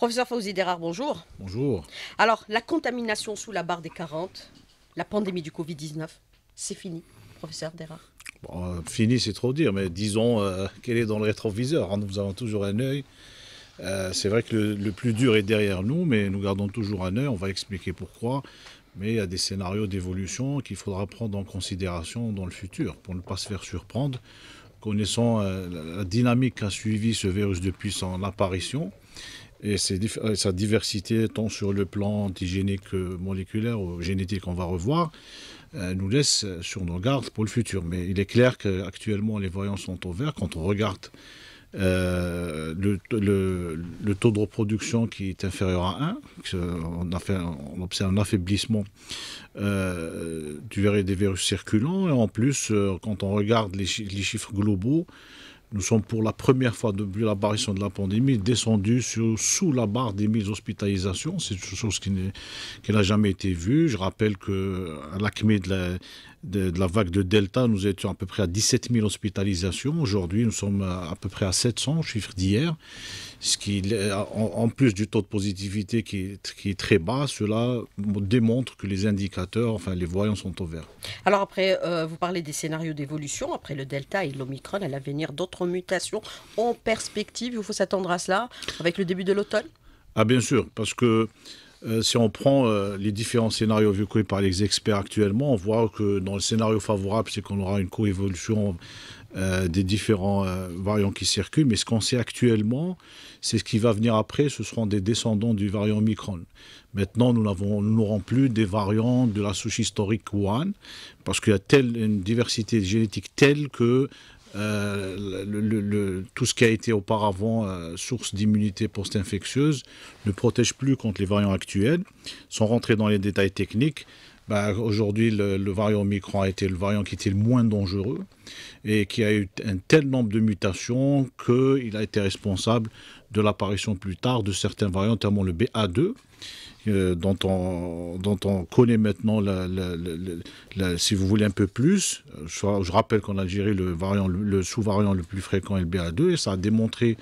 Professeur Fauzi Derard, bonjour. Bonjour. Alors, la contamination sous la barre des 40, la pandémie du Covid-19, c'est fini, professeur Derard euh, Fini, c'est trop dire, mais disons euh, qu'elle est dans le rétroviseur. Hein, nous avons toujours un œil. Euh, c'est vrai que le, plus dur est derrière nous, mais nous gardons toujours un œil. On va expliquer pourquoi. Mais il y a des scénarios d'évolution qu'il faudra prendre en considération dans le futur pour ne pas se faire surprendre. Connaissant la, la dynamique qu'a suivi ce virus depuis son apparition, et euh, sa diversité, tant sur le plan antigénique, moléculaire ou génétique, on va revoir, euh, nous laisse euh, sur nos gardes pour le futur. Mais il est clair qu'actuellement, les voyants sont au vert. Quand on regarde le, taux de reproduction qui est inférieur à 1, on, observe un affaiblissement du, des virus circulants. Et en plus, quand on regarde les chiffres globaux, nous sommes pour la première fois depuis l'apparition de la pandémie descendus sur, sous la barre des mises hospitalisations. C'est une chose qui n'a jamais été vue. Je rappelle que l'acmé de la, de, la vague de Delta, nous étions à peu près à 17 000 hospitalisations. Aujourd'hui, nous sommes à, peu près à 700, chiffre d'hier. Ce qui, euh, en, plus du taux de positivité qui est, est, très bas, cela démontre que les indicateurs, enfin les voyants sont au vert. Alors après, euh, vous parlez des scénarios d'évolution, après le Delta et l'Omicron, à l'avenir, d'autres mutations en perspective, il faut s'attendre à cela avec le début de l'automne Ah bien sûr, parce que euh, si on prend euh, les différents scénarios évoqués par les experts actuellement, on voit que dans le scénario favorable, c'est qu'on aura une coévolution euh, des différents variants qui circulent. Mais ce qu'on sait actuellement, c'est ce qui va venir après, ce seront des descendants du variant Omicron. Maintenant, nous n'aurons plus des variants de la souche historique Wuhan, parce qu'il y a telle, une diversité génétique telle que euh, tout ce qui a été auparavant euh, source d'immunité post-infectieuse ne protège plus contre les variants actuels. Sans rentrer dans les détails techniques, bah, aujourd'hui le, variant Omicron a été le variant qui était le moins dangereux et qui a eu un tel nombre de mutations qu'il a été responsable de l'apparition plus tard de certains variants, notamment le BA2 euh, dont, on, dont on connaît maintenant, la, si vous voulez, un peu plus. Je, rappelle qu'en Algérie, le, variant, le sous-variant le plus fréquent est le BA2 et ça a démontré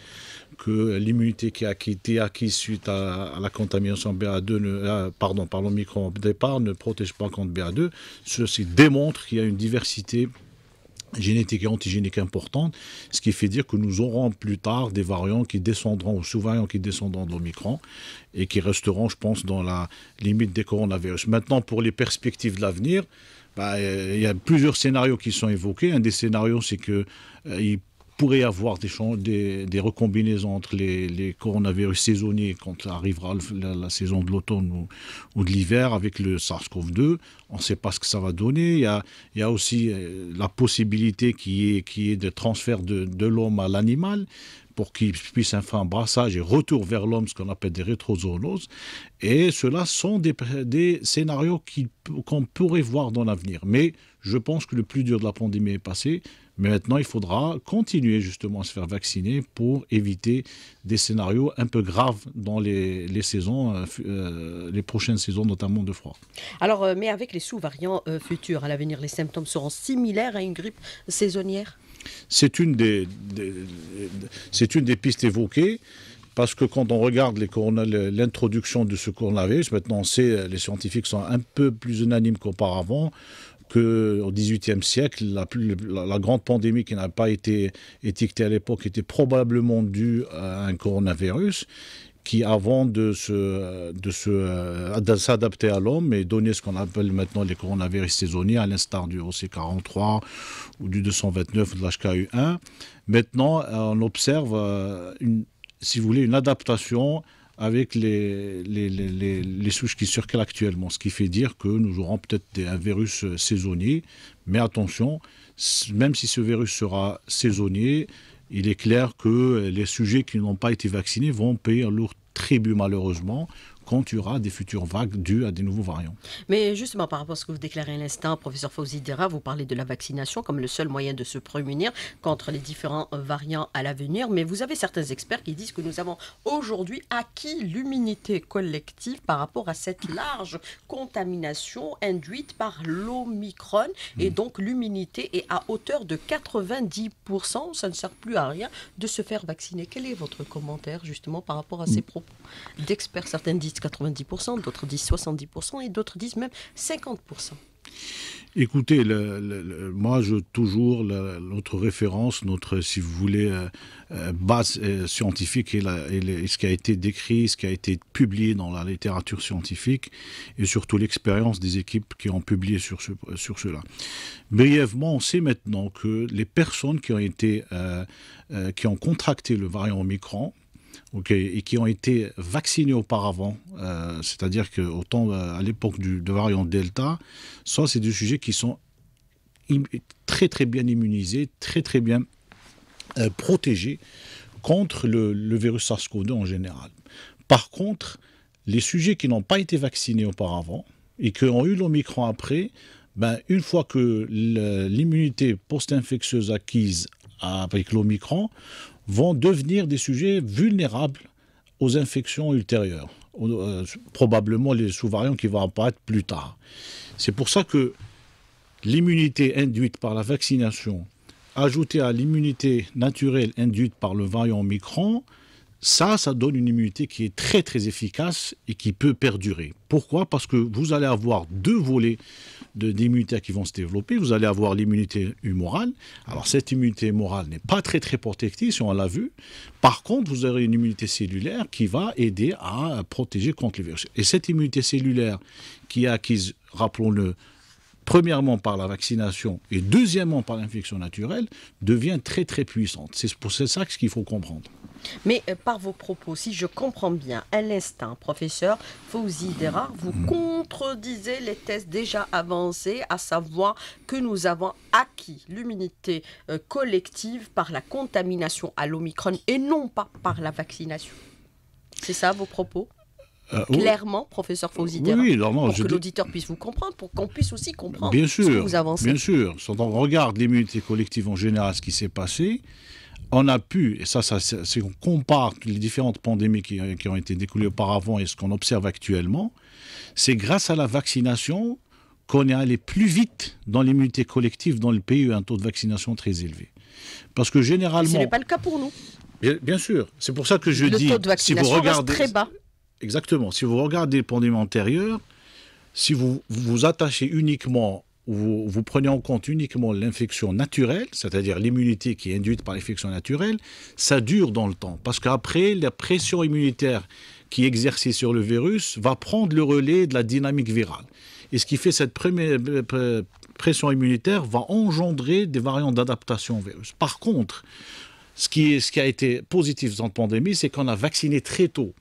que l'immunité qui a été acquise suite à, la contamination BA2, ne, ah, pardon, par l'omicron micro au départ, ne protège pas contre BA2. Ceci démontre qu'il y a une diversité génétique et antigénique importante, ce qui fait dire que nous aurons plus tard des variants qui descendront, ou sous-variants qui descendront de l'Omicron et qui resteront, je pense, dans la limite des coronavirus. Maintenant, pour les perspectives de l'avenir, bah, euh, il y a plusieurs scénarios qui sont évoqués. Un des scénarios, c'est que euh, pourrait y avoir des, des recombinaisons entre les, coronavirus saisonniers quand arrivera la, saison de l'automne ou, de l'hiver avec le SARS-CoV-2. On ne sait pas ce que ça va donner. Il y a, il aussi euh, la possibilité qui est, qui est de transfert de, l'homme à l'animal pour qu'il puisse faire un brassage et retour vers l'homme, ce qu'on appelle des rétrozoonoses. Et cela sont des, des scénarios qu'on pourrait voir dans l'avenir. Mais je pense que le plus dur de la pandémie est passé. Mais maintenant, il faudra continuer justement à se faire vacciner pour éviter des scénarios un peu graves dans les, les saisons, euh, euh, les prochaines saisons, notamment de froid. Alors, euh, mais avec les sous-variants futurs à l'avenir, les symptômes seront similaires à une grippe saisonnière C'est une des, une des pistes évoquées parce que quand on regarde l'introduction de ce coronavirus, maintenant on sait, les scientifiques sont un peu plus unanimes qu'auparavant, qu'au XVIIIe siècle, la, la, grande pandémie qui n'a pas été étiquetée à l'époque était probablement due à un coronavirus qui, avant de, se, de, se, euh, s'adapter à l'homme et donner ce qu'on appelle maintenant les coronavirus saisonniers, à l'instar du OC43 ou du 229 ou de l'HKU1, maintenant on observe, euh, une, si vous voulez, une adaptation avec les, les, souches qui circulent actuellement, ce qui fait dire que nous aurons peut-être un virus euh, saisonnier. Mais attention, même si ce virus sera saisonnier, il est clair que euh, les sujets qui n'ont pas été vaccinés vont payer un lourd tribut malheureusement quand des futures vagues dues à des nouveaux variants. Mais justement, par rapport à ce que vous déclarez à l'instant, professeur Fauzi Dera, vous parlez de la vaccination comme le seul moyen de se prémunir contre les différents euh, variants à l'avenir. Mais vous avez certains experts qui disent que nous avons aujourd'hui acquis l'immunité collective par rapport à cette large contamination induite par l'Omicron. Et hmm. donc, l'immunité est à hauteur de 90%. Ça ne sert plus à rien de se faire vacciner. Quel est votre commentaire, justement, par rapport à ces hmm. propos d'experts Certains disent 90%, d'autres disent 70% et d'autres disent même 50%. Écoutez, moi, je toujours notre référence, notre, si vous voulez, euh, euh, base euh, scientifique et, ce qui a été décrit, ce qui a été publié dans la littérature scientifique et surtout l'expérience des équipes qui ont publié sur, ce, sur cela. Brièvement, on sait maintenant que les personnes qui ont été, qui ont contracté le variant Omicron, et qui ont été vaccinés auparavant, euh, c'est-à-dire que autant euh, à l'époque du de variant Delta, soit c'est des sujets qui sont très très bien immunisés, très très bien euh, protégés contre le, virus SARS-CoV-2 en général. Par contre, les sujets qui n'ont pas été vaccinés auparavant et qui ont eu l'Omicron après, ben, une fois que l'immunité post-infectieuse acquise avec l'Omicron, vont devenir des sujets vulnérables aux infections ultérieures, euh, probablement les sous-variants qui vont apparaître plus tard. C'est pour ça que l'immunité induite par la vaccination, ajoutée à l'immunité naturelle induite par le variant Omicron, ça, ça donne une immunité qui est très très efficace et qui peut perdurer. Pourquoi Parce que vous allez avoir deux volets d'immunité qui vont se développer. Vous allez avoir l'immunité humorale. Alors cette immunité humorale n'est pas très très protectrice, on l'a vu. Par contre, vous aurez une immunité cellulaire qui va aider à protéger contre les virus. Et cette immunité cellulaire qui est acquise, rappelons-le, premièrement par la vaccination et deuxièmement par l'infection naturelle, devient très très puissante. C'est pour ça qu'il faut comprendre. Mais euh, par vos propos, si je comprends bien, à l'instant, professeur Fauzi Derard, vous mm. contredisez les tests déjà avancés, à savoir que nous avons acquis l'immunité euh, collective par la contamination à l'Omicron et non pas par la vaccination. C'est ça vos propos euh, clairement, professeur Fauzidia, pour que l'auditeur puisse vous comprendre, pour qu'on puisse aussi comprendre bien sûr, ce que vous avancez. Bien sûr, quand on regarde l'immunité collective en général, ce qui s'est passé, on a pu, et ça, ça si on compare les différentes pandémies qui, ont été découlées auparavant et ce qu'on observe actuellement, c'est grâce à la vaccination qu'on est allé plus vite dans l'immunité collective dans le pays où un taux de vaccination très élevé. Parce que généralement... ce n'est pas le cas pour nous. Bien, sûr. C'est pour ça que je dis... Le taux de vaccination vous reste très bas. Exactement. Si vous regardez le pandémie antérieur, si vous vous attachez uniquement, vous, vous prenez en compte uniquement l'infection naturelle, c'est-à-dire l'immunité qui est induite par l'infection naturelle, ça dure dans le temps. Parce qu'après, la pression immunitaire qui est exercée sur le virus va prendre le relais de la dynamique virale. Et ce qui fait cette première euh, pression immunitaire va engendrer des variants d'adaptation au virus. Par contre, ce qui, est, ce qui a été positif dans la pandémie, c'est qu'on a vacciné très tôt.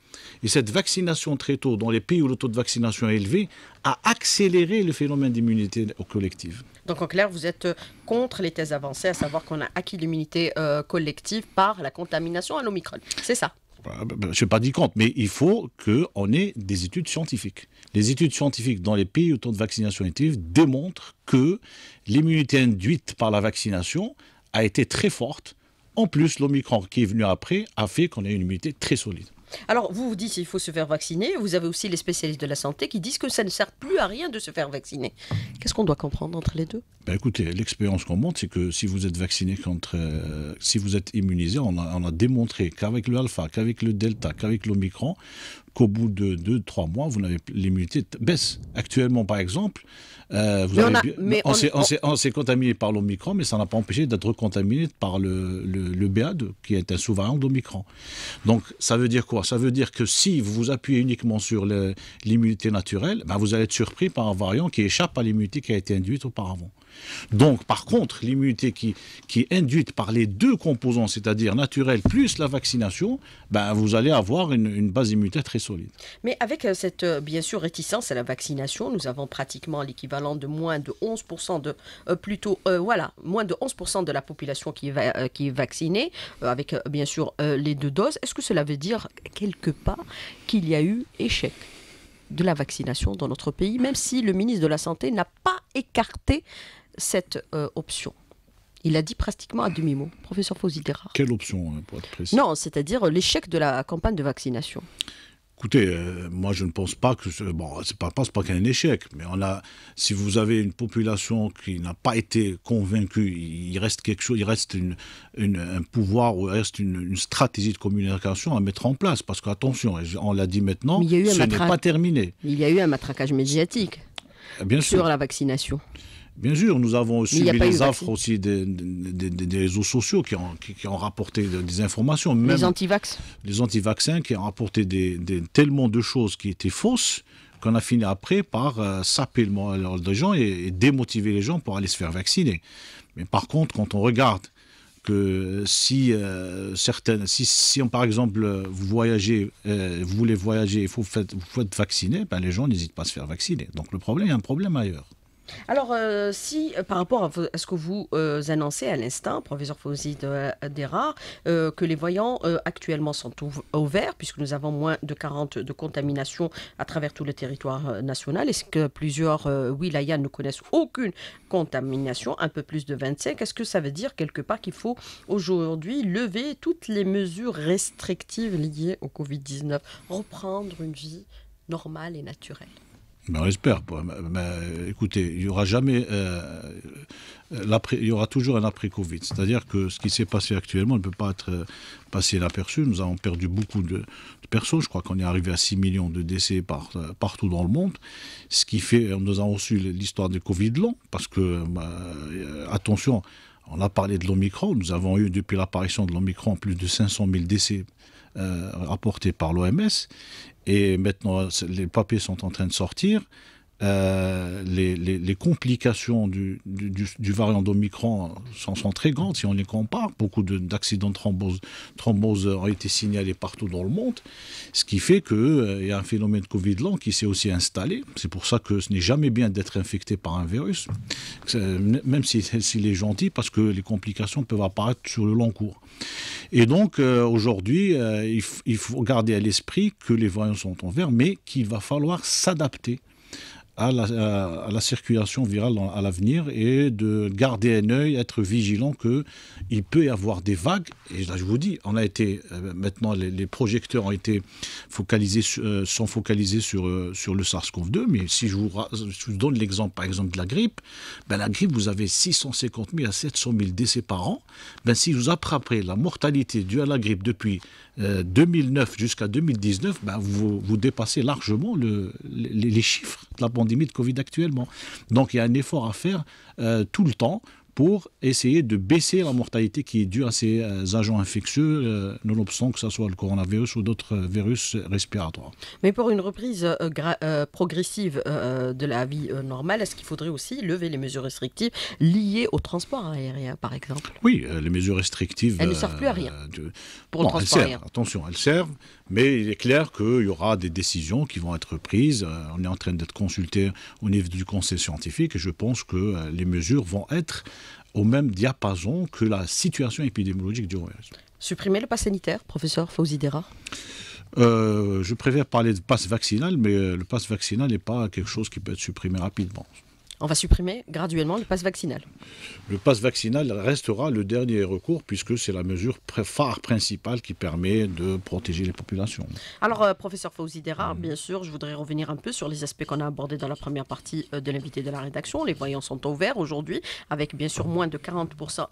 Et cette vaccination très tôt, dans les pays où le taux de vaccination est élevé, a accéléré le phénomène d'immunité collective. Donc en clair, vous êtes euh, contre les thèses avancées, à savoir qu'on a acquis l'immunité euh, collective par la contamination à l'Omicron. C'est ça bah, bah, bah, je ne suis pas dit compte, mais il faut qu'on ait des études scientifiques. Les études scientifiques dans les pays où le taux de vaccination est élevé démontrent que l'immunité induite par la vaccination a été très forte en plus, l'Omicron qui est venu après a fait qu'on a une immunité très solide. Alors, vous vous dites qu'il faut se faire vacciner. Vous avez aussi les spécialistes de la santé qui disent que ça ne sert plus à rien de se faire vacciner. Qu'est-ce qu'on doit comprendre entre les deux ben, Écoutez, l'expérience qu'on montre, c'est que si vous êtes vacciné contre. Euh, si vous êtes immunisé, on a, démontré qu'avec le alpha, qu'avec le delta, qu'avec l'omicron, qu'au bout de 2-3 mois, vous n'avez l'immunité baisse. Actuellement, par exemple, on, s'est contaminé par l'Omicron, mais ça n'a pas empêché d'être contaminé par le, le, qui est un sous-variant d'Omicron. Donc, ça veut dire quoi Ça veut dire que si vous vous appuyez uniquement sur l'immunité naturelle, ben, vous allez être surpris par un variant qui échappe à l'immunité qui a été induite auparavant. Donc, par contre, l'immunité qui, qui est induite par les deux composants, c'est-à-dire naturelle plus la vaccination, ben vous allez avoir une, une base immunitaire très solide. Mais avec euh, cette, euh, bien sûr, réticence à la vaccination, nous avons pratiquement l'équivalent parlant de moins de 11% de euh, plutôt euh, voilà moins de 11% de la population qui est, euh, qui est vaccinée avec bien sûr les deux doses. Est-ce que cela veut dire quelque part qu'il y a eu échec de la vaccination dans notre pays, même si le ministre de la Santé n'a pas écarté cette option il a dit pratiquement à demi-mot, professeur Fausidera. Quelle option, hein, pour être précis Non, c'est-à-dire l'échec de la campagne de vaccination. Écoutez, euh, moi je ne pense pas que bon, c'est pas, pas qu'un échec, mais on a, si vous avez une population qui n'a pas été convaincue, il reste quelque chose, il reste une, un pouvoir ou reste une, stratégie de communication à mettre en place, parce qu'attention, on l'a dit maintenant, ce n'est pas terminé. Il y a eu un matraquage médiatique eh, sur la vaccination. Bien sûr, nous avons subi les affres aussi des, réseaux sociaux qui ont, rapporté des informations. Même les antivax Les anti-vaccins qui ont rapporté tellement de choses qui étaient fausses qu'on a fini après par euh, saper le moral des gens et, démotiver les gens pour aller se faire vacciner. Mais par contre, quand on regarde que si euh, certaines, si, on, par exemple vous voyagez, euh, vous voulez voyager, il faut faites, vous faites vacciner, ben les gens n'hésitent pas à se faire vacciner. Donc le problème, il y a un problème ailleurs. Alors, euh, si euh, par rapport à, ce que vous euh, annoncez à l'instant, professeur Fauzi de, que les voyants actuellement sont ouverts, puisque nous avons moins de 40 de contamination à travers tout le territoire national, est-ce que plusieurs wilayas ne connaissent aucune contamination, un peu plus de 25 Est-ce que ça veut dire quelque part qu'il faut aujourd'hui lever toutes les mesures restrictives liées au Covid-19, reprendre une vie normale et naturelle mais on espère. Mais, écoutez, il y aura jamais. Euh, il y aura toujours un après-Covid. C'est-à-dire que ce qui s'est passé actuellement ne peut pas être euh, passé inaperçu. Nous avons perdu beaucoup de, personnes. Je crois qu'on est arrivé à 6 millions de décès euh, partout dans le monde. Ce qui fait. Nous avons reçu l'histoire du Covid long, parce que. Bah, attention, on a parlé de l'Omicron. Nous avons eu, depuis l'apparition de l'Omicron, plus de 500 000 décès euh, rapporté par l'OMS. Et maintenant, les papiers sont en train de sortir. Euh, les, complications du, variant d'Omicron sont, très grandes si on les compare. Beaucoup d'accidents de, thrombose, ont été signalés partout dans le monde, ce qui fait qu'il euh, y a un phénomène de Covid long qui s'est aussi installé. C'est pour ça que ce n'est jamais bien d'être infecté par un virus, euh, même s'il est gentil, parce que les complications peuvent apparaître sur le long cours. Et donc, aujourd'hui, il, faut garder à l'esprit que les variants sont en vert, mais qu'il va falloir s'adapter à la, circulation virale à l'avenir et de garder un œil, être vigilant qu'il peut y avoir des vagues. Et là, je vous dis, on a été, euh, maintenant, les, projecteurs ont été focalisés, euh, sont focalisés sur, euh, sur le SARS-CoV-2, mais si je vous, donne l'exemple, par exemple, de la grippe, ben, la grippe, vous avez 650 000 à 700 000 décès par an. Ben, si vous après la mortalité due à la grippe depuis 2009 jusqu'à 2019, ben, vous, vous dépassez largement le, les, les chiffres de la pandémie pandémie de Covid actuellement. Donc il y a un effort à faire euh, tout le temps pour essayer de baisser la mortalité qui est due à ces euh, agents infectieux, euh, nonobstant que ce soit le coronavirus ou d'autres euh, virus respiratoires. Mais pour une reprise progressive de la vie normale, est-ce qu'il faudrait aussi lever les mesures restrictives liées au transport aérien, par exemple Oui, les mesures restrictives... Elles ne servent plus à rien pour le transport aérien. Attention, elles servent, mais il est clair qu'il y aura des décisions qui vont être prises. Euh, on est en train d'être consulté au niveau du conseil scientifique et je pense que euh, les mesures vont être au même diapason que la situation épidémiologique du virus. Supprimer le pass sanitaire, professeur Fauzidera. Euh, je préfère parler de pass vaccinal, mais le pass vaccinal n'est pas quelque chose qui peut être supprimé rapidement on va supprimer graduellement le passe vaccinal. Le passe vaccinal restera le dernier recours puisque c'est la mesure phare principale qui permet de protéger les populations. Alors, euh, professeur Fauzi Derard, bien sûr, je voudrais revenir un peu sur les aspects qu'on a abordés dans la première partie euh, de l'invité de la rédaction. Les voyants sont ouverts aujourd'hui avec bien sûr moins de 40%,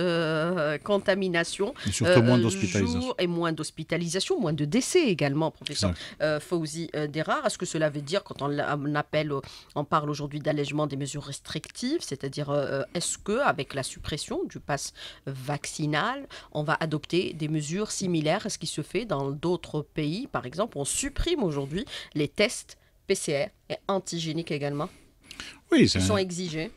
euh, contaminations. Et surtout moins d'hospitalisation. Et moins d'hospitalisation, moins de décès également, professeur Fauzi Derard. Est-ce que cela veut dire, quand on, appelle, on parle aujourd'hui allègement des mesures restrictives, c'est-à-dire euh, est-ce que avec la suppression du pass vaccinal, on va adopter des mesures similaires à ce qui se fait dans d'autres pays Par exemple, on supprime aujourd'hui les tests PCR et antigéniques également. Oui, ça... sont exigés.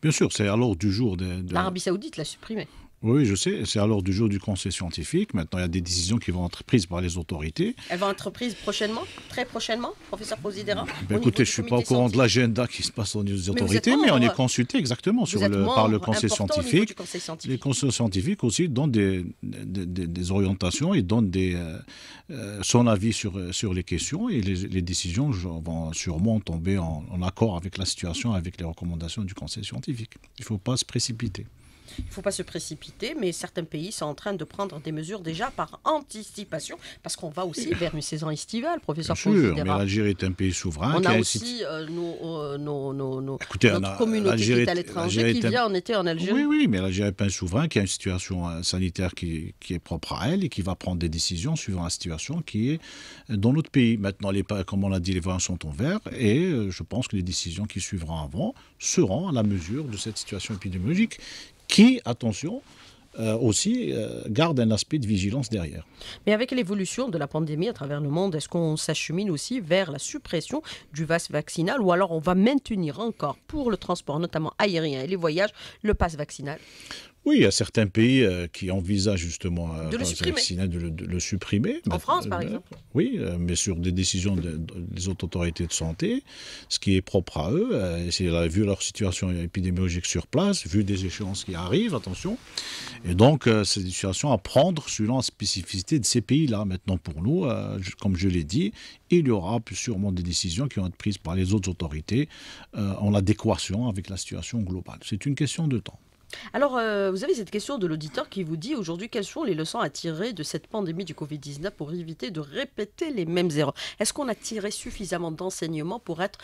Bien sûr, c'est à du jour de, de... L'Arabie saoudite l'a supprimé. Oui, je sais. C'est à l'ordre du jour du Conseil scientifique. Maintenant, il y a des décisions qui vont être prises par les autorités. Elles vont être prises prochainement, très prochainement, professeur Posidera ben, Écoutez, je ne suis pas au courant de l'agenda qui se passe aux autorités, mais, on est consulté exactement sur par le conseil scientifique. conseil scientifique. Les conseils scientifiques aussi donnent des, orientations, et donnent des, euh, son avis sur, sur les questions et les, décisions vont sûrement tomber en, en accord avec la situation, avec les recommandations du conseil scientifique. Il ne faut pas se précipiter. Il ne faut pas se précipiter, mais certains pays sont en train de prendre des mesures déjà par anticipation, parce qu'on va aussi vers une saison estivale, professeur Bien sûr, mais l'Algérie est un pays souverain. On a, aussi euh, euh, notre communauté qui est à l'étranger, qui vient en été en Algérie. Oui, oui, mais l'Algérie est un souverain qui a une situation euh, sanitaire qui, est propre à elle et qui va prendre des décisions suivant la situation qui est dans notre pays. Maintenant, les, comme on l'a dit, les voies sont en vert et je pense que les décisions qui suivront avant seront à la mesure de cette situation épidémiologique qui, attention, euh, aussi euh, garde un aspect de vigilance derrière. Mais avec l'évolution de la pandémie à travers le monde, est-ce qu'on s'achemine aussi vers la suppression du vaste vaccinal ou alors on va maintenir encore pour le transport, notamment aérien et les voyages, le passe vaccinal oui, il y a certains pays euh, qui envisagent justement euh, hein, de, le supprimer. de, supprimer. En France, euh, par exemple. Oui, mais sur des décisions des autres autorités de santé, ce qui est propre à eux. vu leur situation épidémiologique sur place, vu des échéances qui arrivent, attention. Et donc, c'est une situation à prendre selon la spécificité de ces pays-là. Maintenant, pour nous, comme je l'ai dit, il y aura sûrement des décisions qui vont être prises par les autres autorités en adéquation avec la situation globale. C'est une question de temps. Alors, euh, vous avez cette question de l'auditeur qui vous dit aujourd'hui quelles sont les leçons à tirer de cette pandémie du Covid-19 pour éviter de répéter les mêmes erreurs Est-ce qu'on a tiré suffisamment d'enseignements pour être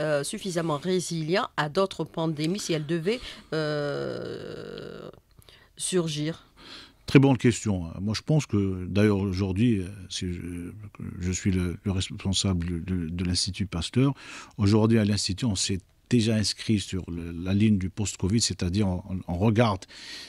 euh, suffisamment résilient à d'autres pandémies si elles devaient euh, surgir Très bonne question. Moi, je pense que, d'ailleurs, aujourd'hui, je, suis le, responsable de l'Institut Pasteur, aujourd'hui, à l'Institut, on s'est déjà inscrit sur la ligne du post-Covid, c'est-à-dire on, regarde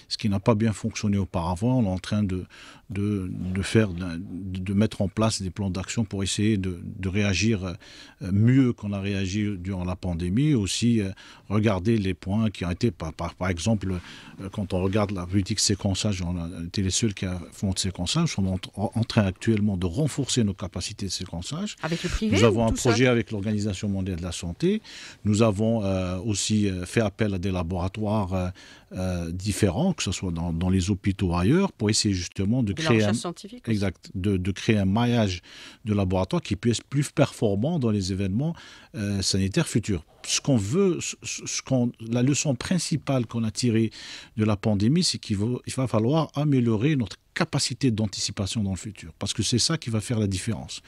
ce qui n'a pas bien fonctionné auparavant, on est en train de, de, de faire, de, mettre en place des plans d'action pour essayer de, réagir euh, mieux qu'on a réagi durant la pandémie, aussi euh, regarder les points qui ont été, par, par, par exemple, euh, quand on regarde la politique séquençage, on a été les seuls qui font de séquençage, on est en, en, train actuellement de renforcer nos capacités de séquençage. Avec le privé Nous avons un projet avec l'Organisation mondiale de la santé, nous avons euh, aussi euh, fait appel à des laboratoires euh, euh, différents, que ce soit dans, les hôpitaux ou ailleurs, pour essayer justement de, créer un, exact, de, créer un maillage de laboratoire qui puisse être plus performant dans les événements euh, sanitaires futurs. Ce qu'on veut, ce, qu'on, la leçon principale qu'on a tirée de la pandémie, c'est qu'il va, falloir améliorer notre capacité d'anticipation dans le futur, parce que c'est ça qui va faire la différence.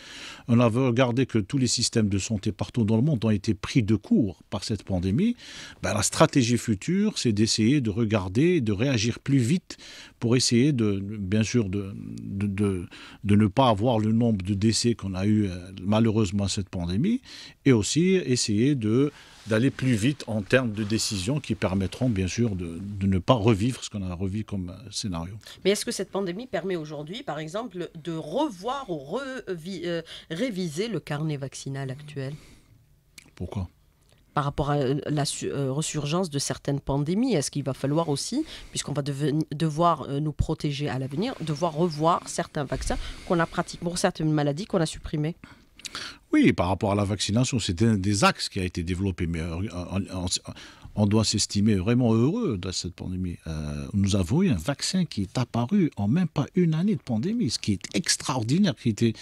On a regardé que tous les systèmes de santé partout dans le monde ont été pris de court par cette pandémie. Ben, la stratégie future, c'est d'essayer de regarder de réagir plus vite pour essayer, de, bien sûr, de, de, de, ne pas avoir le nombre de décès qu'on a eu euh, malheureusement cette pandémie, et aussi essayer de d'aller plus vite en termes de décisions qui permettront bien sûr de, de ne pas revivre ce qu'on a revu comme scénario. Mais est-ce que cette pandémie permet aujourd'hui, par exemple, de revoir ou euh, réviser le carnet vaccinal actuel Pourquoi par rapport à euh, la euh, resurgence de certaines pandémies Est-ce qu'il va falloir aussi, puisqu'on va devoir euh, nous protéger à l'avenir, devoir revoir certains vaccins qu'on a pour certaines maladies qu'on a supprimées oui, par rapport à la vaccination, c'est un des axes qui a été développé. en, on doit s'estimer vraiment heureux de cette pandémie. Euh, nous avons eu un vaccin qui est apparu en même pas une année de pandémie, ce qui est extraordinaire, qui était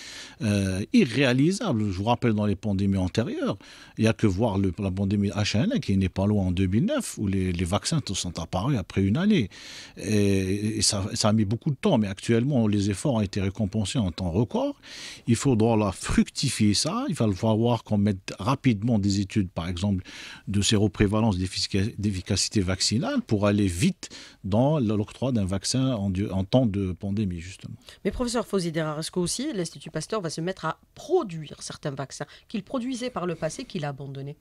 euh, irréalisable. Je vous rappelle, dans les pandémies antérieures, il n'y a que voir le, la pandémie H1N1 qui n'est pas loin en 2009, où les, vaccins sont apparus après une année. Et, ça, a mis beaucoup de temps, mais actuellement, les efforts ont été récompensés en temps record. Il faudra la fructifier ça. Il va falloir qu'on mette rapidement des études, par exemple, de séroprévalence déficit d'efficacité vaccinale pour aller vite dans l'octroi d'un vaccin en, en, temps de pandémie, justement. Mais professeur Fosidera, est-ce aussi l'Institut Pasteur va se mettre à produire certains vaccins qu'il produisait par le passé, qu'il a abandonnés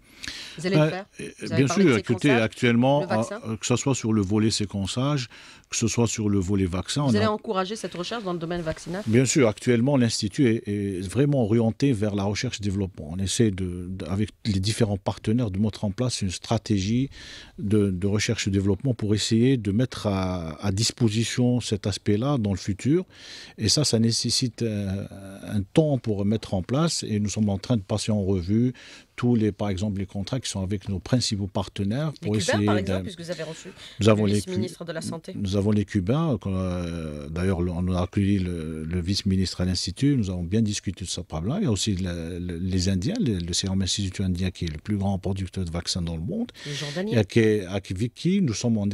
Vous allez le bah, faire euh, Bien sûr, écoutez, actuellement, euh, que ce soit sur le volet séquençage, que ce soit sur le volet vaccin. Vous allez encourager cette recherche dans le domaine vaccinal Bien sûr, actuellement, l'Institut est, vraiment orienté vers la recherche-développement. On essaie, de, avec les différents partenaires, de mettre en place une stratégie de, recherche et développement pour essayer de mettre à, disposition cet aspect-là dans le futur. Et ça, ça nécessite un, un temps pour mettre en place. Et nous sommes en train de passer en revue tous les, par exemple, les contrats qui sont avec nos principaux partenaires pour les Cubains, Par exemple, puisque vous avez reçu nous le avons les ministre de la Santé. Nous avons les Cubains. Euh, d'ailleurs, on a accueilli le, vice-ministre à l'Institut. Nous avons bien discuté de ce problème-là. Il y a aussi les Indiens, le, le, Institut indien qui est le plus grand producteur de vaccins dans le monde. Les Jordaniens. Et avec qui nous sommes en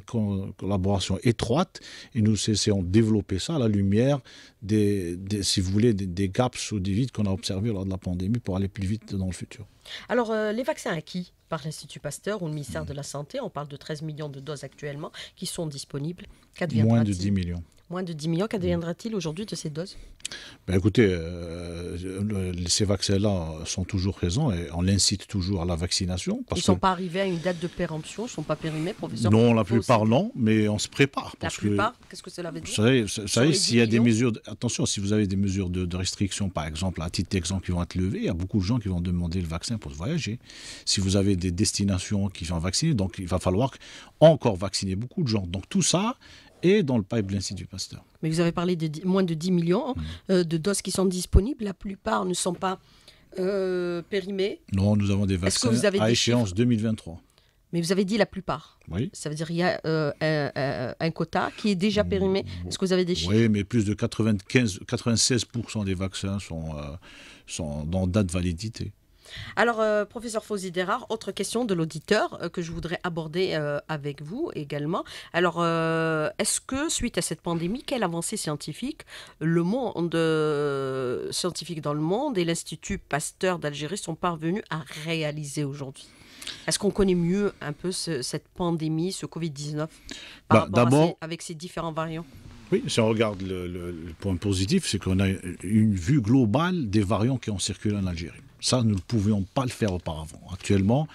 collaboration étroite et nous essayons de développer ça à la lumière des, si vous voulez, des, des gaps ou des vides qu'on a observés lors de la pandémie pour aller plus vite dans le futur. Alors, euh, les vaccins acquis par l'Institut Pasteur ou le ministère de la Santé, on parle de 13 millions de doses actuellement qui sont disponibles. Moins de 10 millions moins de 10 millions. Qu'adviendra-t-il aujourd'hui de ces doses ben Écoutez, euh, ces vaccins-là sont toujours présents et on l'incite toujours à la vaccination. Parce ils ne sont pas arrivés à une date de péremption, ils ne sont pas périmés, professeur Non, la plupart non, mais on se prépare. la plupart Qu'est-ce que cela veut dire Vous savez, s'il y a des mesures, attention, si vous avez des mesures de, de restriction, par exemple, à titre d'exemple, qui vont être levées, il y a beaucoup de gens qui vont demander le vaccin pour voyager. Si vous avez des destinations qui vont vacciner, donc il va falloir encore vacciner beaucoup de gens. Donc tout ça et dans le de du Pasteur. Mais vous avez parlé de moins de 10 millions hein, mm. euh, de doses qui sont disponibles. La plupart ne sont pas euh, périmées. Non, nous avons des vaccins à échéance 2023. Mais vous avez dit la plupart. Oui. Ça veut dire qu'il y a euh, un, quota qui est déjà périmé. Mm. Est-ce que vous avez des chiffres Oui, mais plus de 95, 96% des vaccins sont, sont dans date validité. Alors, euh, professeur Fosy autre question de l'auditeur euh, que je voudrais aborder euh, avec vous également. Alors, est-ce que suite à cette pandémie, quelle avancée scientifique le monde scientifique dans le monde et l'Institut Pasteur d'Algérie sont parvenus à réaliser aujourd'hui est-ce qu'on connaît mieux un peu cette pandémie, ce Covid-19, par bah, ces, différents variants oui, si on regarde le point positif, c'est qu'on a une vue globale des variants qui ont circulé en Algérie. Ça, nous ne pouvions pas le faire auparavant. Actuellement,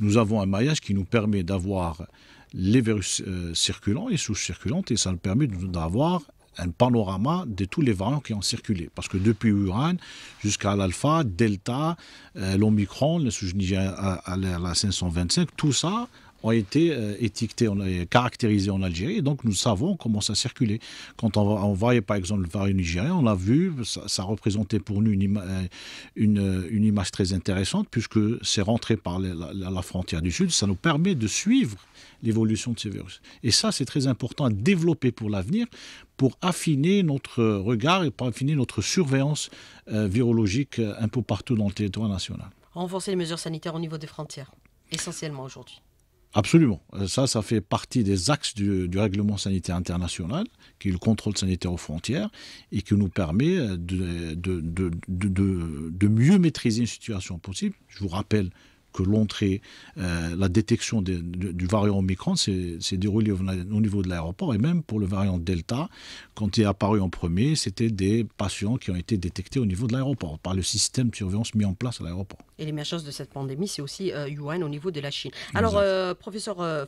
nous avons un maillage qui nous permet d'avoir les virus euh, circulants et souches circulantes et ça nous permet d'avoir un panorama de tous les variants qui ont circulé. Parce que depuis Wuhan jusqu'à l'alpha, delta, euh, l'omicron, le sous- à, à la 525, tout ça ont été euh, étiquetés, on euh, caractérisés en Algérie, donc nous savons comment ça circulait. Quand on, on voyait par exemple le variant nigérien, on l'a vu, ça, ça, représentait pour nous une, euh, image très intéressante, puisque c'est rentré par la, frontière du Sud, ça nous permet de suivre l'évolution de ces virus. Et ça, c'est très important à développer pour l'avenir, pour affiner notre regard et pour affiner notre surveillance virologique un peu partout dans le territoire national. Renforcer les mesures sanitaires au niveau des frontières, essentiellement aujourd'hui. Absolument. Euh, ça, ça fait partie des axes du, règlement sanitaire international, qui est le contrôle sanitaire aux frontières, et qui nous permet euh, de, mieux maîtriser une situation possible. Je vous rappelle que l'entrée, euh, la détection du variant Omicron s'est déroulée au, au, niveau de l'aéroport et même pour le variant Delta, quand il est apparu en premier, c'était des patients qui ont été détectés au niveau de l'aéroport par le système de surveillance mis en place à l'aéroport et l'émergence de cette pandémie, c'est aussi euh, Yuan au niveau de la Chine. Alors, euh, professeur euh,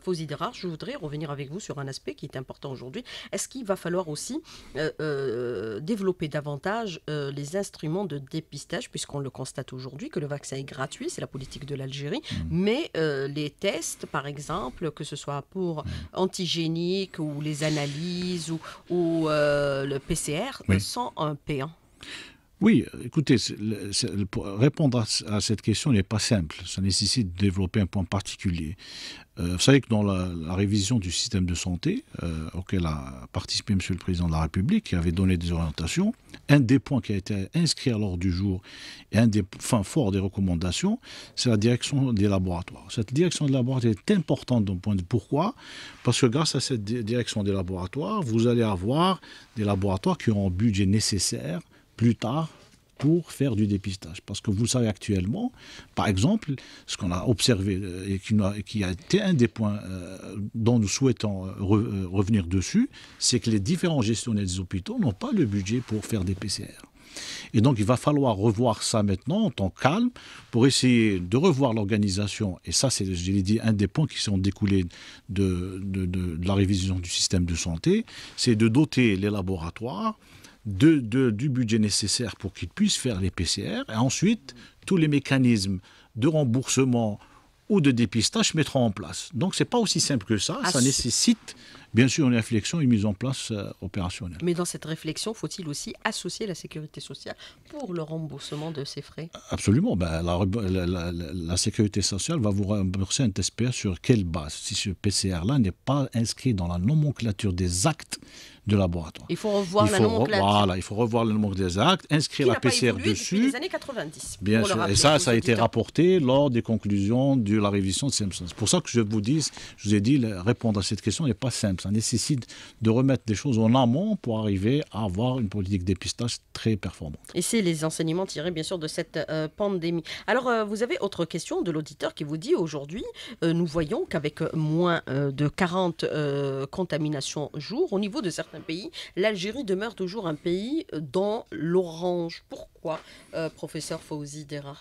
je voudrais revenir avec vous sur un aspect qui est important aujourd'hui. Est-ce qu'il va falloir aussi euh, développer davantage les instruments de dépistage, puisqu'on le constate aujourd'hui que le vaccin est gratuit, c'est la politique de l'Algérie, mm. mais les tests, par exemple, que ce soit pour mm. antigéniques ou les analyses ou, ou le PCR, sont un payant oui, écoutez, répondre à cette question n'est pas simple. Ça nécessite de développer un point particulier. Euh, vous savez que dans la, révision du système de santé, euh, auquel a participé M. le Président de la République, qui avait donné des orientations, un des points qui a été inscrit à l'ordre du jour et un des points forts des recommandations, c'est la direction des laboratoires. Cette direction des laboratoires est importante d'un point de vue. Pourquoi Parce que grâce à cette direction des laboratoires, vous allez avoir des laboratoires qui auront un budget nécessaire plus tard pour faire du dépistage. Parce que vous savez actuellement, par exemple, ce qu'on a observé euh, et qui, a été un des points euh, dont nous souhaitons euh, revenir dessus, c'est que les différents gestionnaires des hôpitaux n'ont pas le budget pour faire des PCR. Et donc, il va falloir revoir ça maintenant en temps calme pour essayer de revoir l'organisation. Et ça, c'est, je l'ai dit, un des points qui sont découlés de, de la révision du système de santé, c'est de doter les laboratoires du budget nécessaire pour qu'ils puissent faire les PCR. Et ensuite, tous les mécanismes de remboursement ou de dépistage mettront en place. Donc ce n'est pas aussi simple que ça. Ah, ça nécessite bien sûr une réflexion et une mise en place euh, opérationnelle. Mais dans cette réflexion, faut-il aussi associer la sécurité sociale pour le remboursement de ces frais Absolument. Ben, la, sécurité sociale va vous rembourser un TSPA sur quelle base Si ce PCR-là n'est pas inscrit dans la nomenclature des actes laboratoire. Il faut revoir il faut revoir le nombre des actes, inscrire la PCR dessus. les années 90. Bien sûr. Et ça, ça a été rapporté lors des conclusions de la révision de Simpson. C'est pour ça que je vous dis, je vous ai dit, répondre à cette question n'est pas simple. Ça nécessite de remettre des choses en amont pour arriver à avoir une politique dépistage très performante. Et c'est les enseignements tirés, bien sûr, de cette euh, pandémie. Alors, euh, vous avez autre question de l'auditeur qui vous dit aujourd'hui, euh, nous voyons qu'avec moins de 40 contaminations jour, au niveau de certains pays, l'Algérie demeure toujours un pays euh, dans l'orange. Pourquoi, euh, professeur Fauzi Dera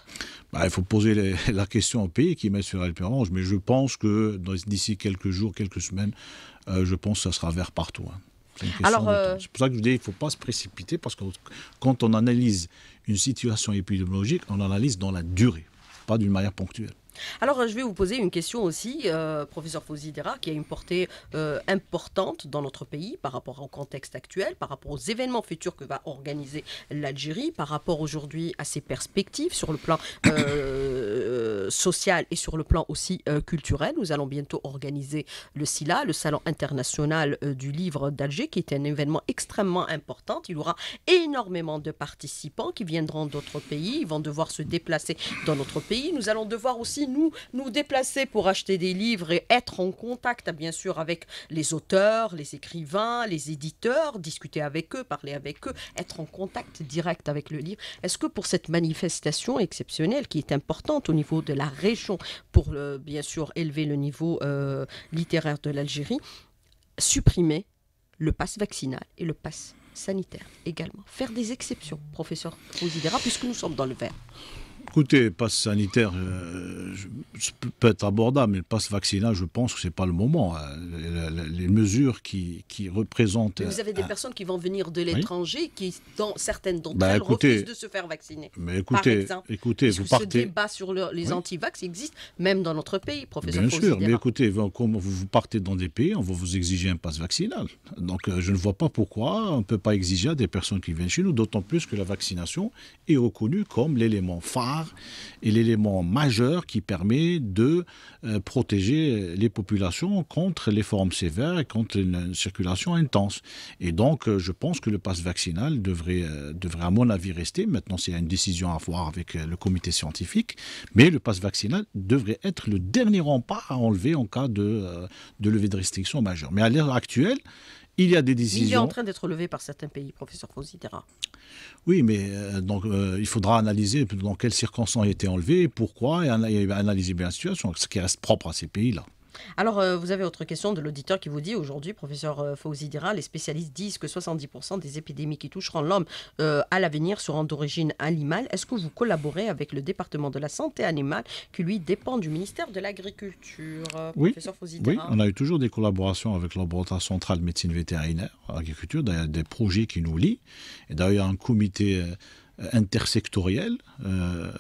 bah, Il faut poser la question au pays qui met sur orange. mais je pense que d'ici quelques jours, quelques semaines, euh, je pense que ça sera vert partout. Hein. c'est pour ça que je dis, qu'il ne faut pas se précipiter parce que quand on analyse une situation épidémiologique, on l'analyse dans la durée, pas d'une manière ponctuelle. Alors, euh, je vais vous poser une question aussi, euh, professeur Fozidera, qui a une portée euh, importante dans notre pays par rapport au contexte actuel, par rapport aux événements futurs que va organiser l'Algérie, par rapport aujourd'hui à ses perspectives sur le plan social et sur le plan aussi culturel. Nous allons bientôt organiser le SILA, le Salon international du livre d'Alger, qui est un événement extrêmement important. Il y aura énormément de participants qui viendront d'autres pays, ils vont devoir se déplacer dans notre pays. Nous allons devoir aussi nous nous déplacer pour acheter des livres et être en contact, bien sûr, avec les auteurs, les écrivains, les éditeurs, discuter avec eux, parler avec eux, être en contact direct avec le livre. Est-ce que pour cette manifestation exceptionnelle qui est importante au niveau de la région pour euh, bien sûr élever le niveau euh, littéraire de l'Algérie, supprimer le passe vaccinal et le passe sanitaire également. Faire des exceptions, professeur Rosidera, puisque nous sommes dans le vert. Écoutez, passe sanitaire euh, peut être abordable, mais le passe vaccinal, je pense que ce n'est pas le moment. Hein. Les, mesures qui, représentent. vous avez des euh, personnes qui vont venir de l'étranger, qui, dans certaines d'entre bah, elles, refusent de se faire vacciner. Mais écoutez, écoutez vous partez. Ce débat sur les anti-vax existe même dans notre pays, professeur. Bien sûr, mais écoutez, vous, vous partez dans des pays, on va vous exiger un passe vaccinal. Donc euh, je ne vois pas pourquoi on ne peut pas exiger à des personnes qui viennent chez nous, d'autant plus que la vaccination est reconnue comme l'élément phare et l'élément majeur qui permet de euh, protéger les populations contre les formes sévères et contre une circulation intense. Et donc, euh, je pense que le passe vaccinal euh, devrait, à mon avis, rester. Maintenant, c'est une décision à voir avec le comité scientifique, mais le passe vaccinal devrait être le dernier rempart à enlever en cas de, de levée de restrictions majeures. Mais à l'heure actuelle, il y a des décisions. est en train d'être levé par certains pays, professeur Fositera. Oui, mais euh, donc euh, il faudra analyser dans quelles circonstances il a été enlevé, pourquoi, et analyser bien la situation, ce qui reste propre à ces pays-là. Alors, euh, vous avez autre question de l'auditeur qui vous dit aujourd'hui, professeur euh, Dira, les spécialistes disent que 70% des épidémies qui toucheront l'homme euh, à l'avenir seront d'origine animale. Est-ce que vous collaborez avec le département de la santé animale qui, lui, dépend du ministère de l'Agriculture euh, oui, oui, on a eu toujours des collaborations avec le central de médecine vétérinaire, agriculture, d'ailleurs des projets qui nous lient. Et d'ailleurs, un comité intersectorielle euh,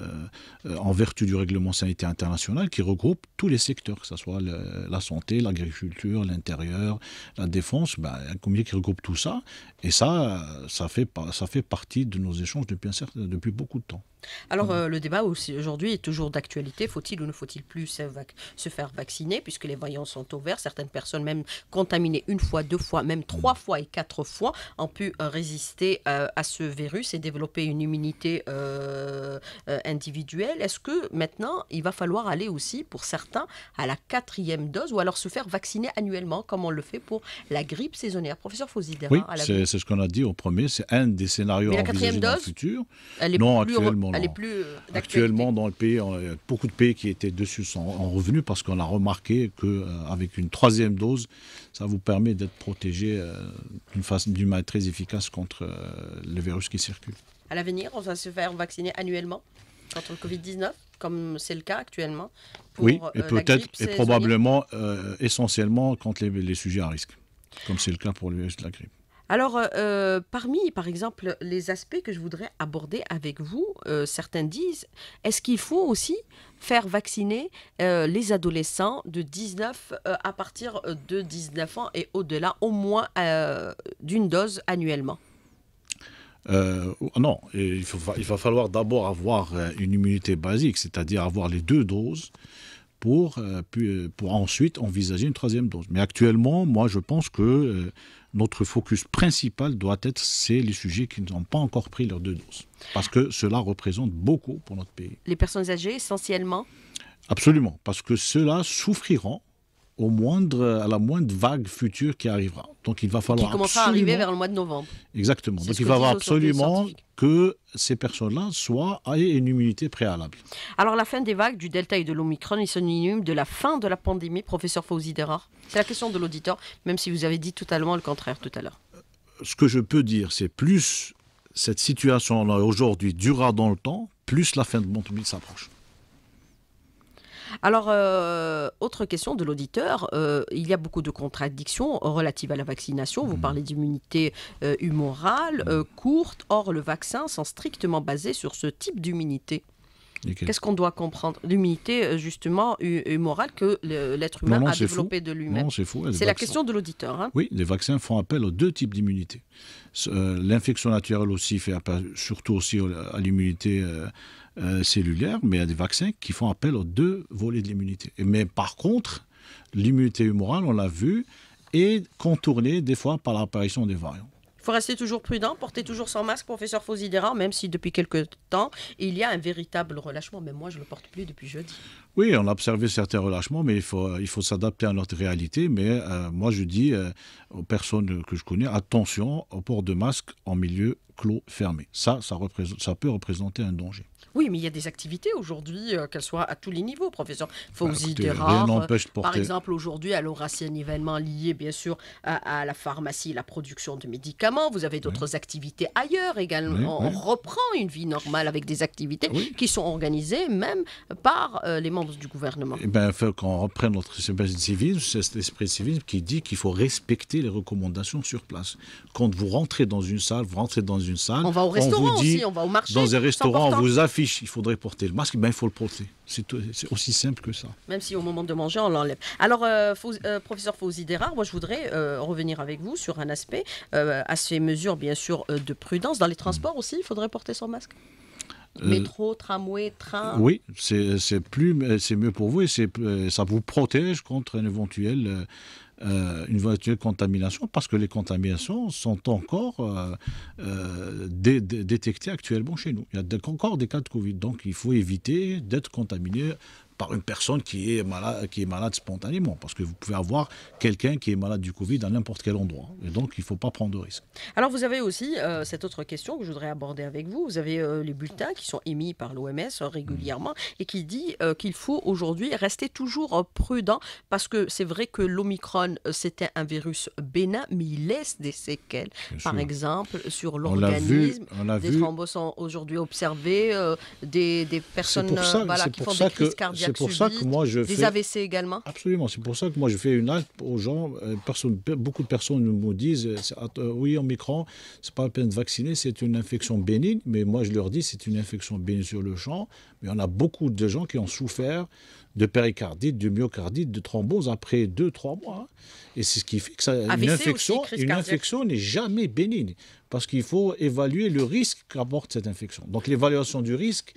en vertu du règlement sanitaire international qui regroupe tous les secteurs, que ce soit la santé, l'agriculture, l'intérieur, la défense, ben, un comité qui regroupe tout ça. Et ça, ça fait, ça fait partie de nos échanges depuis, un certain, depuis beaucoup de temps. Alors euh, le débat aujourd'hui est toujours d'actualité. Faut-il ou ne faut-il plus se, faire vacciner puisque les voyants sont ouverts Certaines personnes même contaminées une fois, deux fois, même trois mm. fois et quatre fois ont pu résister euh, à ce virus et développer une immunité immunité euh, euh, individuelle, est-ce que maintenant, il va falloir aller aussi, pour certains, à la quatrième dose ou alors se faire vacciner annuellement, comme on le fait pour la grippe saisonnière Professeur la Oui, c'est ce qu'on a dit au premier, c'est un des scénarios envisagés dans le futur. non, actuellement, elle plus euh, actuellement, dans le pays, beaucoup de pays qui étaient dessus sont en revenus parce qu'on a remarqué qu'avec avec une troisième dose, ça vous permet d'être protégé d'une façon, d'une manière très efficace contre le virus qui circule à l'avenir, on va se faire vacciner annuellement contre le Covid-19, comme c'est le cas actuellement. Pour, oui, euh, et peut-être et probablement euh, essentiellement contre les, sujets à risque, comme c'est le cas pour le virus de la grippe. Alors, euh, parmi, par exemple, les aspects que je voudrais aborder avec vous, certains disent, est-ce qu'il faut aussi faire vacciner les adolescents de 19 à partir de 19 ans et au-delà, au moins d'une dose annuellement euh, non, il, va falloir d'abord avoir euh, une immunité basique, c'est-à-dire avoir les deux doses pour, euh, pour ensuite envisager une troisième dose. Mais actuellement, moi, je pense que notre focus principal doit être c'est les sujets qui n'ont pas encore pris leurs deux doses, parce que cela représente beaucoup pour notre pays. Les personnes âgées, essentiellement Absolument, parce que ceux-là souffriront au moindre, à la moindre vague future qui arrivera. Donc il va falloir... Qui commencera à arriver vers le mois de novembre. Exactement. Donc il va falloir absolument que ces personnes-là soient aient une immunité préalable. Alors la fin des vagues du Delta et de l'Omicron est synonyme de la fin de la pandémie, professeur Fauzi Derard C'est la question de l'auditeur, même si vous avez dit totalement le contraire tout à l'heure. Euh, ce que je peux dire, c'est plus cette situation-là aujourd'hui durera dans le temps, plus la fin de pandémie s'approche. Alors, euh, autre question de l'auditeur. Euh, il y a beaucoup de contradictions relatives à la vaccination. Vous mhm. parlez d'immunité euh, humorale courte. Or, le vaccin sont strictement basé sur ce type d'immunité. Qu'est-ce qu'on doit comprendre L'immunité, euh, justement, humorale que l'être humain a développée de lui-même. Non, c'est C'est la question de l'auditeur. Hein. oui, les vaccins font appel aux deux types d'immunité. Euh, l'infection naturelle aussi fait appel surtout aussi à l'immunité euh, cellulaire, mais il y a des vaccins qui font appel aux deux volets de l'immunité. Mais par contre, l'immunité humorale, on l'a vu, est contournée des fois par l'apparition des variants faut rester toujours prudent, porter toujours son masque, professeur Fosidera, même si depuis quelques temps, il y a un véritable relâchement. Mais moi, je ne le porte plus depuis jeudi. Oui, on a observé certains relâchements, mais il faut, euh, il faut s'adapter à notre réalité. Mais euh, moi, je dis euh, aux personnes que je connais, attention au port de masque en milieu clos fermé. Ça, ça, représente, ça peut représenter un danger. Oui, mais il y a des activités aujourd'hui, euh, qu'elles soient à tous les niveaux, professeur Fauzi bah, rien Derard. De euh, par exemple, aujourd'hui, à y un événement lié, bien sûr, à, la pharmacie, la production de médicaments. Vous avez d'autres activités ailleurs également. On reprend une vie normale avec des activités qui sont organisées même par euh, les membres du gouvernement. Eh bien, il faut qu'on reprenne notre civisme, c'est esprit civisme qui dit qu'il faut respecter les recommandations sur place. Quand vous rentrez dans une salle, vous rentrez dans une salle. On va au restaurant vous dit, aussi, on va au marché. Dans un restaurant, on vous affiche il faudrait porter le masque, ben, il faut le porter. C'est aussi simple que ça. Même si au moment de manger, on l'enlève. Alors, euh, euh, professeur Fauzi moi, je voudrais euh, revenir avec vous sur un aspect, à ces mesures, bien sûr, de prudence. Dans les transports aussi, il faudrait porter son masque Métro, tramway, train. Oui, c'est mieux pour vous et ça vous protège contre un éventuel euh, une éventuelle contamination parce que les contaminations sont encore euh, euh, détectées actuellement chez nous. Il y a encore des cas de Covid, donc il faut éviter d'être contaminé par une personne qui est malade, qui est malade spontanément, parce que vous pouvez avoir quelqu'un qui est malade du Covid dans n'importe quel endroit. Et donc, il ne faut pas prendre de risque. Alors, vous avez aussi euh, cette autre question que je voudrais aborder avec vous. Vous avez euh, les bulletins qui sont émis par l'OMS euh, régulièrement et qui dit qu'il faut aujourd'hui rester toujours prudent, parce que c'est vrai que l'Omicron, c'était un virus bénin, mais il laisse des séquelles. par exemple, sur l'organisme, des sont aujourd'hui observés, des, personnes qui font des crises cardiaques c'est pour ça que moi je des AVC également. Absolument, c'est pour ça que moi je fais une acte aux gens. Euh, beaucoup de personnes me disent euh, euh, oui, en micron, c'est pas la peine de vacciner, c'est une infection bénigne. Mais moi je leur dis c'est une infection bénigne sur le champ. Mais on a beaucoup de gens qui ont souffert de péricardite, de myocardite, de thrombose après 2-3 mois. Hein. Et c'est ce qui fait que ça, infection, une infection n'est jamais bénigne parce qu'il faut évaluer le risque qu'apporte cette infection. Donc l'évaluation du risque,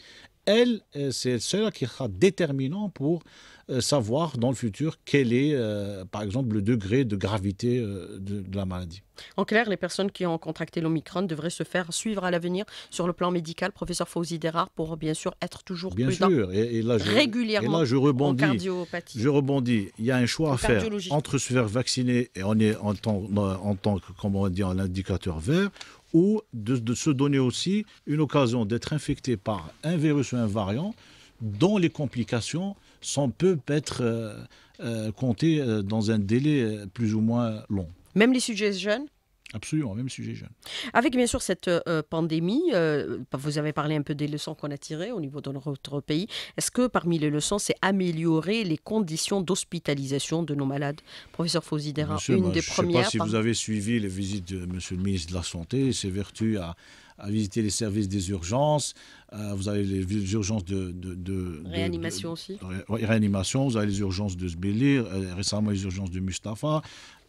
elle, euh, c'est celle qui sera déterminant pour euh, savoir dans le futur quel est, euh, par exemple, le degré de gravité de, la maladie. En clair, les personnes qui ont contracté l'Omicron devraient se faire suivre à l'avenir sur le plan médical, professeur Fauzi Derard, pour bien sûr être toujours bien sûr. Et, là, je, régulièrement. Et là, je rebondis. Je rebondis. Il y a un choix à faire entre se faire vacciner et on est en tant, en tant que, comme on un indicateur vert, ou de, se donner aussi une occasion d'être infecté par un virus ou un variant dont les complications sont, peuvent être euh, euh, comptées euh, dans un délai plus ou moins long. Même les sujets jeunes Absolument, même sujet jeune. Avec bien sûr cette euh, pandémie, euh, vous avez parlé un peu des leçons qu'on a tirées au niveau de notre pays. Est-ce que parmi les leçons, c'est améliorer les conditions d'hospitalisation de nos malades Professeur Fosidera, une des premières. Je ne sais pas si vous avez suivi les visites de M. le ministre de la Santé, ses vertus à, à visiter les services des urgences. Euh, vous avez les urgences de. de, réanimation aussi. réanimation, vous avez les urgences de Sbelir, récemment les urgences de Mustapha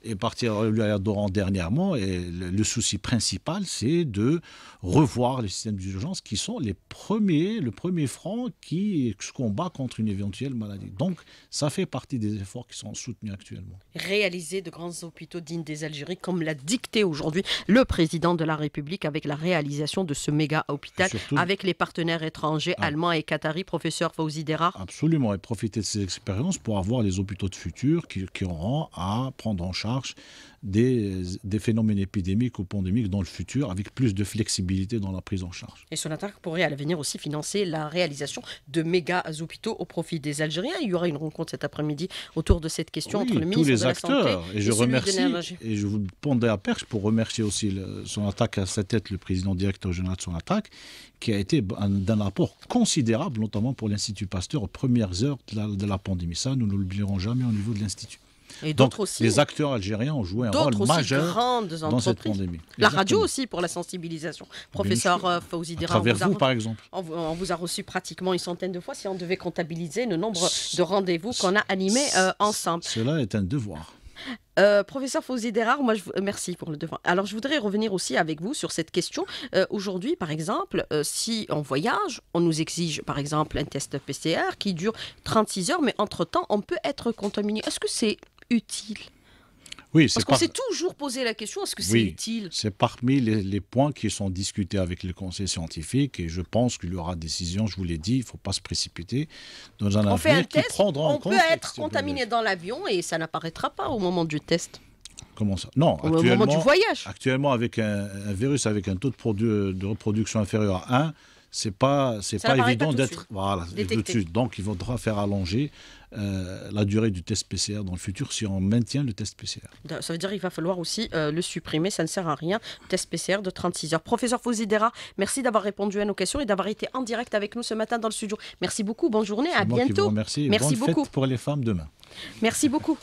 est partir à dernièrement. Et le, souci principal, c'est de revoir les systèmes d'urgence qui sont les premiers, le premier franc qui se combat contre une éventuelle maladie. Donc, ça fait partie des efforts qui sont soutenus actuellement. Réaliser de grands hôpitaux dignes des Algéries, comme l'a dicté aujourd'hui le président de la République avec la réalisation de ce méga hôpital avec les partenaires étrangers, ah. allemands et qataris, professeur Fauzi Absolument, et profiter de ces expériences pour avoir les hôpitaux de futur qui auront à prendre en charge des, phénomènes épidémiques ou pandémiques dans le futur, avec plus de flexibilité dans la prise en charge. Et son attaque pourrait à l'avenir aussi financer la réalisation de méga hôpitaux au profit des Algériens. Il y aura une rencontre cet après-midi autour de cette question entre le ministre les de acteurs. la Santé et, je remercie, Et je vous pendais à perche pour remercier aussi son attaque à sa tête, le président directeur général de son attaque, qui a été d'un apport considérable, notamment pour l'Institut Pasteur, aux premières heures de la, de la pandémie. Ça, nous ne l'oublierons jamais au niveau de l'Institut. Et d'autres aussi. Les acteurs algériens ont joué un rôle majeur dans cette pandémie. La radio aussi pour la sensibilisation. Professeur euh, Fauzi Dera, vous, par exemple. On vous a reçu pratiquement une centaine de fois si on devait comptabiliser le nombre de rendez-vous qu'on a animés euh, ensemble. Cela est un devoir. Euh, professeur Fauzi Derard, moi je, merci pour le devoir. Alors je voudrais revenir aussi avec vous sur cette question. Aujourd'hui, par exemple, si on voyage, on nous exige par exemple un test PCR qui dure 36 heures, mais entre-temps, on peut être contaminé. Est-ce que c'est utile oui, Parce qu'on s'est toujours posé la question, est-ce que c'est utile C'est parmi les, points qui sont discutés avec le conseil scientifique et je pense qu'il y aura décision, je vous l'ai dit, il ne faut pas se précipiter dans un on fait un test, on peut être contaminé dans l'avion et ça n'apparaîtra pas au moment du test. Comment ça Non, au actuellement, moment du voyage. Actuellement, avec un, virus avec un taux de, reproduction inférieur à 1, c'est pas c'est pas évident d'être voilà détecté. Donc il faudra faire allonger euh, la durée du test PCR dans le futur si on maintient le test PCR. Ça veut dire qu'il va falloir aussi euh, le supprimer, ça ne sert à rien, test PCR de 36 heures. Professeur Fosidera, merci d'avoir répondu à nos questions et d'avoir été en direct avec nous ce matin dans le studio. Merci beaucoup, bonne journée, à bientôt. Merci, merci beaucoup. pour les femmes demain. Merci beaucoup.